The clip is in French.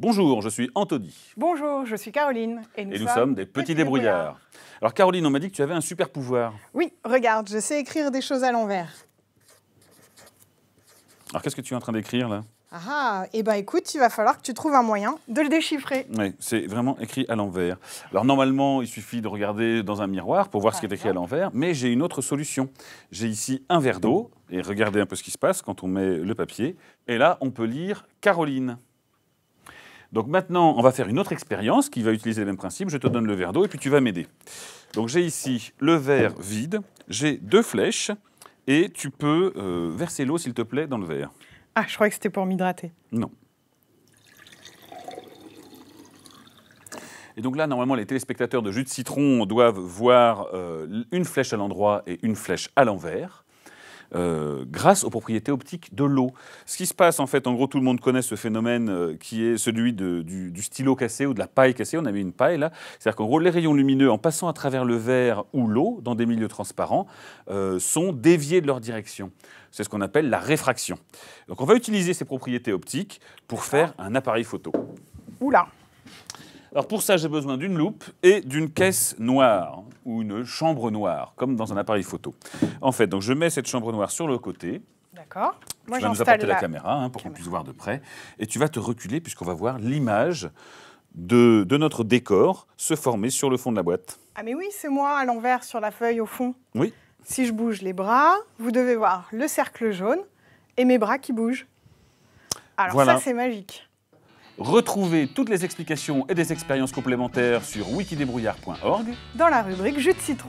Bonjour, je suis Anthony. Bonjour, je suis Caroline. Et nous, sommes, des petits, débrouillards. Alors Caroline, on m'a dit que tu avais un super pouvoir. Oui, regarde, je sais écrire des choses à l'envers. Alors qu'est-ce que tu es en train d'écrire là ah, et eh ben écoute, il va falloir que tu trouves un moyen de le déchiffrer. Oui, c'est vraiment écrit à l'envers. Alors normalement, il suffit de regarder dans un miroir pour voir ce qui est écrit à l'envers, mais j'ai une autre solution. J'ai ici un verre d'eau, et regardez un peu ce qui se passe quand on met le papier. Et là, on peut lire Caroline. Donc maintenant, on va faire une autre expérience qui va utiliser le même principe. Je te donne le verre d'eau et puis tu vas m'aider. Donc j'ai ici le verre vide, j'ai deux flèches et tu peux euh, verser l'eau, s'il te plaît, dans le verre. Ah, je croyais que c'était pour m'hydrater. Non. Et donc là, normalement, les téléspectateurs de jus de citron doivent voir euh, une flèche à l'endroit et une flèche à l'envers. Euh, grâce aux propriétés optiques de l'eau. Ce qui se passe en fait, en gros, tout le monde connaît ce phénomène euh, qui est celui du, stylo cassé ou de la paille cassée. On a une paille là. C'est-à-dire qu'en gros, les rayons lumineux, en passant à travers le verre ou l'eau dans des milieux transparents, euh, sont déviés de leur direction. C'est ce qu'on appelle la réfraction. Donc on va utiliser ces propriétés optiques pour faire un appareil photo. Oula alors pour ça, j'ai besoin d'une loupe et d'une caisse noire ou une chambre noire, comme dans un appareil photo. En fait, donc je mets cette chambre noire sur le côté. D'accord. Moi, tu nous apporter la, caméra hein, pour qu'on puisse voir de près. Et tu vas te reculer puisqu'on va voir l'image de, notre décor se former sur le fond de la boîte. Ah mais oui, c'est moi à l'envers sur la feuille au fond. Oui. Si je bouge les bras, vous devez voir le cercle jaune et mes bras qui bougent. Alors ça, c'est magique. Retrouvez toutes les explications et des expériences complémentaires sur wikidébrouillard.org dans la rubrique jus de citron.